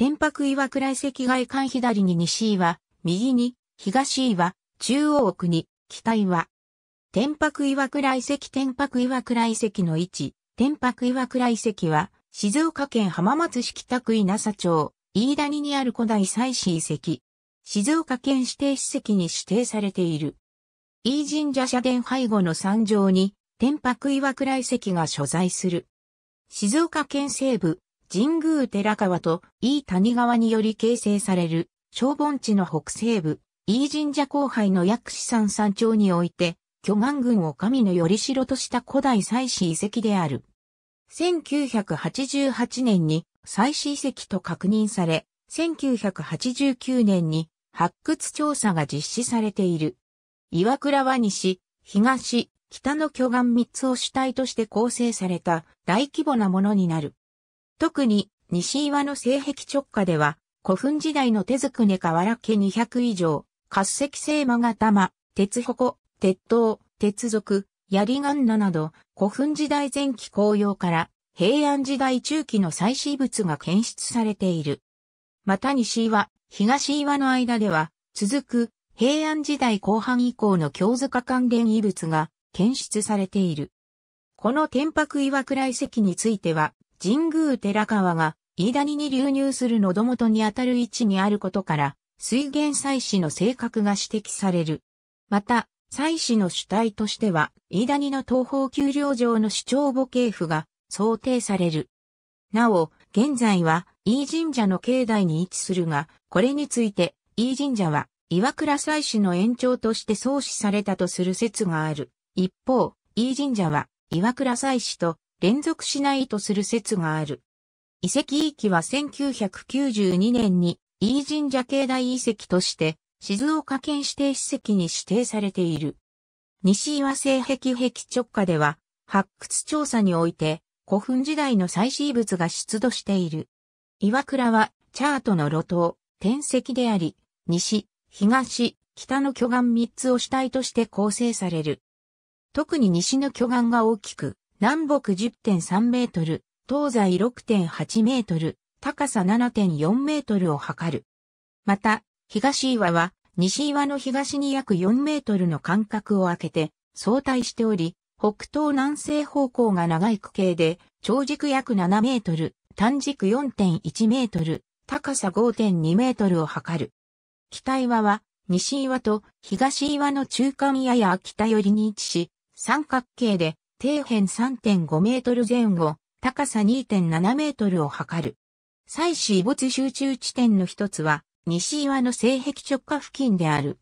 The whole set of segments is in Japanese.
天白岩倉遺跡外観左に西岩、右に東岩、中央奥に北岩。天白岩倉遺跡天白岩倉遺跡の位置、天白岩倉遺跡は静岡県浜松市北区稲佐町、飯谷にある古代祭祀遺跡。静岡県指定史跡に指定されている。飯神社社殿背後の山上に天白岩倉遺跡が所在する。静岡県西部、神宮寺川と飯谷川により形成される、小盆地の北西部、飯神社後輩の薬師山山頂において、巨岩群を神のより城とした古代祭祀遺跡である。1988年に祭祀遺跡と確認され、1989年に発掘調査が実施されている。岩倉は西、東、北の巨岩三つを主体として構成された大規模なものになる。特に西岩の西壁直下では、古墳時代の手作根ね瓦家200以上、滑石製馬が玉、鉄矛、鉄塔、鉄属、槍ガンナなど、古墳時代前期紅葉から平安時代中期の祭祀物が検出されている。また西岩、東岩の間では、続く平安時代後半以降の京塚関連遺物が検出されている。この天白岩倉遺跡については、神宮寺川が飯谷に流入する喉元にあたる位置にあることから、水源祭祀の性格が指摘される。また、祭祀の主体としては、飯谷の東方丘陵上の主張母系譜が想定される。なお、現在は、飯神社の境内に位置するが、これについて、飯神社は、岩倉祭祀の延長として創始されたとする説がある。一方、飯神社は、岩倉祭祀と連続しないとする説がある。遺跡域は1992年に伊神社境内遺跡として静岡県指定史跡に指定されている。西岩製壁壁直下では発掘調査において古墳時代の祭祀物が出土している。岩倉はチャートの路頭、天石であり、西、東、北の巨岩三つを主体として構成される。特に西の巨岩が大きく、南北10.3メートル、東西6.8メートル、高さ7.4メートルを測る。また、東岩は、西岩の東に約4メートルの間隔を空けて、相対しており、北東南西方向が長い区形で、長軸約7メートル、短軸4.1メートル、高さ5.2メートルを測る。北岩は、西岩と東岩の中間やや北寄りに位置し、三角形で底辺3.5メートル前後、高さ2.7メートルを測る。祭祀遺没集中地点の一つは、西岩の西壁直下付近である。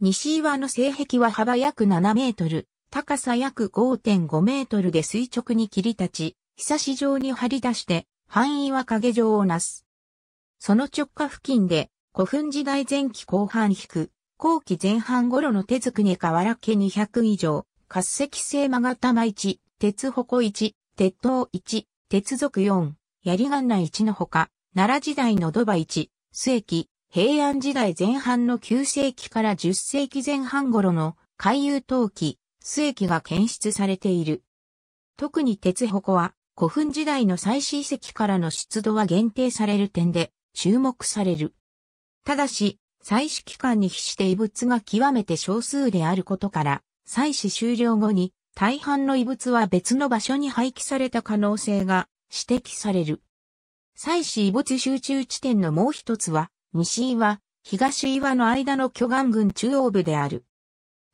西岩の西壁は幅約7メートル、高さ約5.5メートルで垂直に切り立ち、ひさし状に張り出して、範囲は影状をなす。その直下付近で、古墳時代前期後半引く、後期前半頃の手作り河原家200以上、滑石製曲が玉1、鉄矛1、鉄塔1、鉄属4、槍がん1のほか、奈良時代の土場1、末期、平安時代前半の9世紀から10世紀前半頃の海遊陶器、末期が検出されている。特に鉄矛は古墳時代の祭祀遺跡からの出土は限定される点で注目される。ただし、祭祀期間に比して異物が極めて少数であることから、採取終了後に大半の遺物は別の場所に廃棄された可能性が指摘される。祭祀遺物集中地点のもう一つは、西岩、東岩の間の巨岩群中央部である。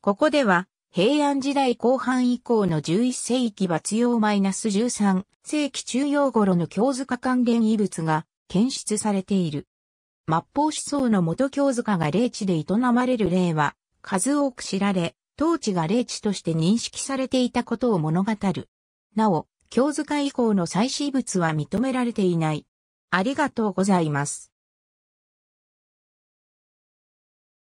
ここでは、平安時代後半以降の11世紀末用 -13 世紀中央頃の京塚関連遺物が検出されている。末法思想の元京塚が霊地で営まれる例は数多く知られ、当地が霊地として認識されていたことを物語る。なお、京塚以降の祭祀物は認められていない。ありがとうございます。